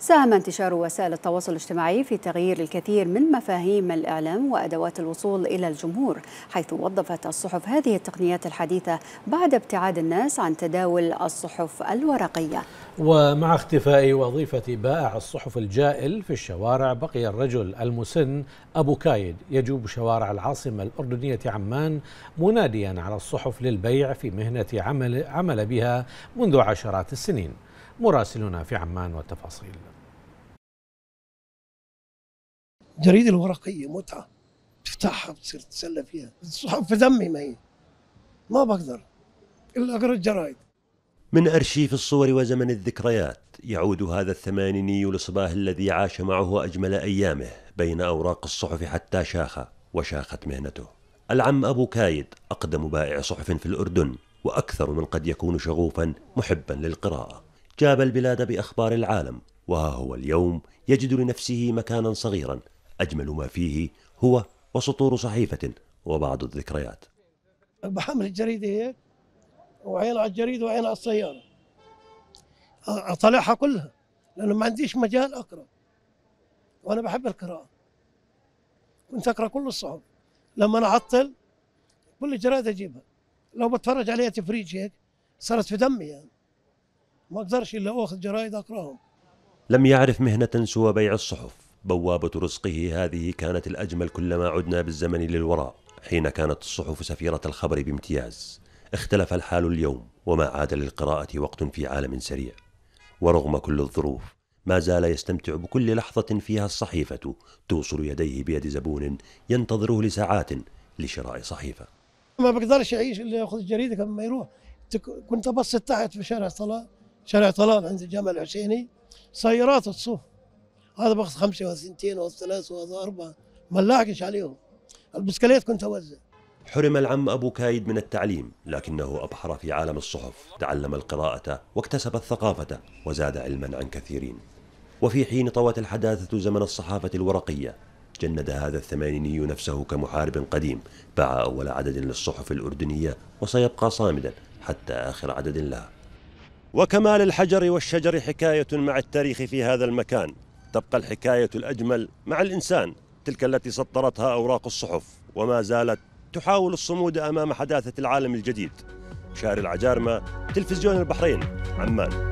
ساهم انتشار وسائل التواصل الاجتماعي في تغيير الكثير من مفاهيم الإعلام وأدوات الوصول إلى الجمهور حيث وظفت الصحف هذه التقنيات الحديثة بعد ابتعاد الناس عن تداول الصحف الورقية ومع اختفاء وظيفة بائع الصحف الجائل في الشوارع بقي الرجل المسن أبو كايد يجوب شوارع العاصمة الأردنية عمان مناديا على الصحف للبيع في مهنة عمل, عمل بها منذ عشرات السنين مراسلنا في عمان والتفاصيل الجريدة الورقية متعة تفتحها بتصير تتسلى فيها الصحف في دمي ما هي ما بقدر إلا أقرأ الجرايد من أرشيف الصور وزمن الذكريات يعود هذا الثمانيني لصباه الذي عاش معه أجمل أيامه بين أوراق الصحف حتى شاخ وشاخت مهنته العم أبو كايد أقدم بائع صحف في الأردن وأكثر من قد يكون شغوفا محبا للقراءة جاب البلاد باخبار العالم وها هو اليوم يجد لنفسه مكانا صغيرا اجمل ما فيه هو وسطور صحيفه وبعض الذكريات بحمل الجريده هيك وعين على الجريده وعين على السياره اطلعها كلها لانه ما عنديش مجال اقرا وانا بحب القراءه كنت اقرا كل الصحف لما انا اعطل كل الجرائد اجيبها لو بتفرج عليها تفريج هيك صارت في دمي يعني ما اقدرش الا اخذ جرايد اقراهم لم يعرف مهنة سوى بيع الصحف بوابة رزقه هذه كانت الأجمل كلما عدنا بالزمن للوراء حين كانت الصحف سفيرة الخبر بامتياز اختلف الحال اليوم وما عاد للقراءة وقت في عالم سريع ورغم كل الظروف ما زال يستمتع بكل لحظة فيها الصحيفة توصل يديه بيد زبون ينتظره لساعات لشراء صحيفة ما بقدرش أعيش إلا أخذ الجريدة قبل ما يروح كنت أبسط تحت في شارع صلاة شارع طلال عند الجامع الحسيني سيارات الصف هذا باخذ خمسه وثنتين وثلاثه وهذا اربعه ما نلاحقش عليهم البسكليت كنت اوزع حرم العم أبو كايد من التعليم لكنه أبحر في عالم الصحف تعلم القراءة واكتسب الثقافة وزاد علما عن كثيرين وفي حين طوت الحداثة زمن الصحافة الورقية جند هذا الثمانيني نفسه كمحارب قديم باع أول عدد للصحف الأردنية وسيبقى صامدا حتى آخر عدد لها وكما للحجر والشجر حكاية مع التاريخ في هذا المكان تبقى الحكاية الأجمل مع الإنسان تلك التي سطرتها أوراق الصحف وما زالت تحاول الصمود أمام حداثة العالم الجديد شاري العجارمة تلفزيون البحرين عمان